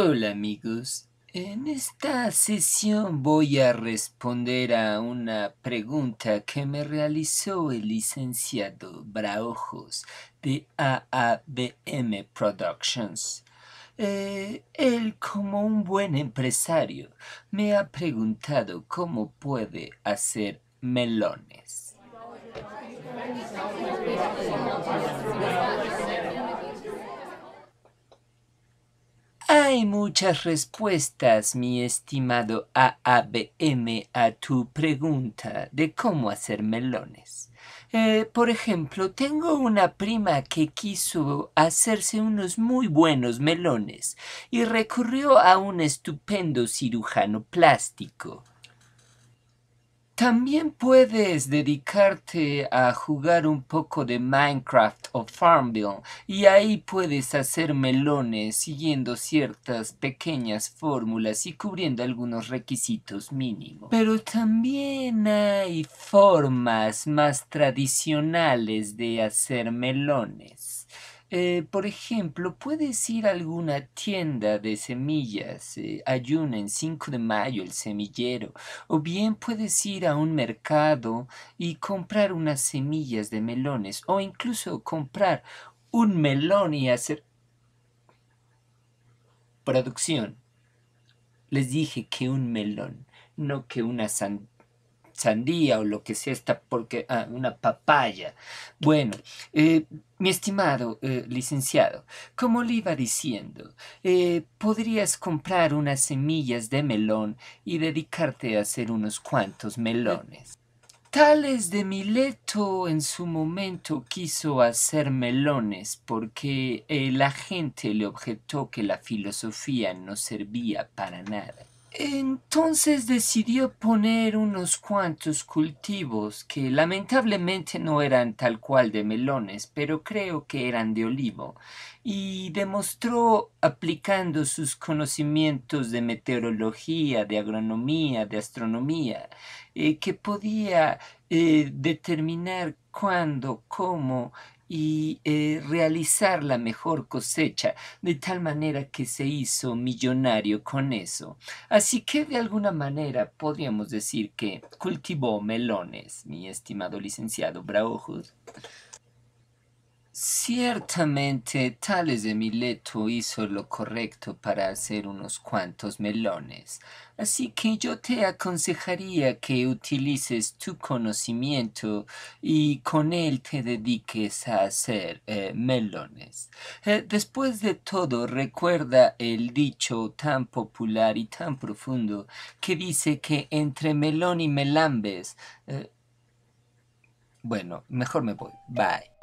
Hola amigos, en esta sesión voy a responder a una pregunta que me realizó el licenciado Braojos de AABM Productions. Eh, él como un buen empresario me ha preguntado cómo puede hacer melones. Hay muchas respuestas, mi estimado AABM, a tu pregunta de cómo hacer melones. Eh, por ejemplo, tengo una prima que quiso hacerse unos muy buenos melones y recurrió a un estupendo cirujano plástico. También puedes dedicarte a jugar un poco de Minecraft o Farmville y ahí puedes hacer melones siguiendo ciertas pequeñas fórmulas y cubriendo algunos requisitos mínimos. Pero también hay formas más tradicionales de hacer melones. Eh, por ejemplo, puedes ir a alguna tienda de semillas, eh, en 5 de mayo el semillero, o bien puedes ir a un mercado y comprar unas semillas de melones, o incluso comprar un melón y hacer producción. Les dije que un melón, no que una sandía sandía o lo que sea esta porque ah, una papaya. Bueno, eh, mi estimado eh, licenciado, como le iba diciendo, eh, podrías comprar unas semillas de melón y dedicarte a hacer unos cuantos melones. Tales de Mileto en su momento quiso hacer melones porque la gente le objetó que la filosofía no servía para nada. Entonces decidió poner unos cuantos cultivos que lamentablemente no eran tal cual de melones, pero creo que eran de olivo, y demostró aplicando sus conocimientos de meteorología, de agronomía, de astronomía, eh, que podía eh, determinar cuándo, cómo y eh, realizar la mejor cosecha, de tal manera que se hizo millonario con eso. Así que de alguna manera podríamos decir que cultivó melones, mi estimado licenciado Braujus. Ciertamente, Tales de Mileto hizo lo correcto para hacer unos cuantos melones, así que yo te aconsejaría que utilices tu conocimiento y con él te dediques a hacer eh, melones. Eh, después de todo, recuerda el dicho tan popular y tan profundo que dice que entre melón y melambes... Eh, bueno, mejor me voy. Bye.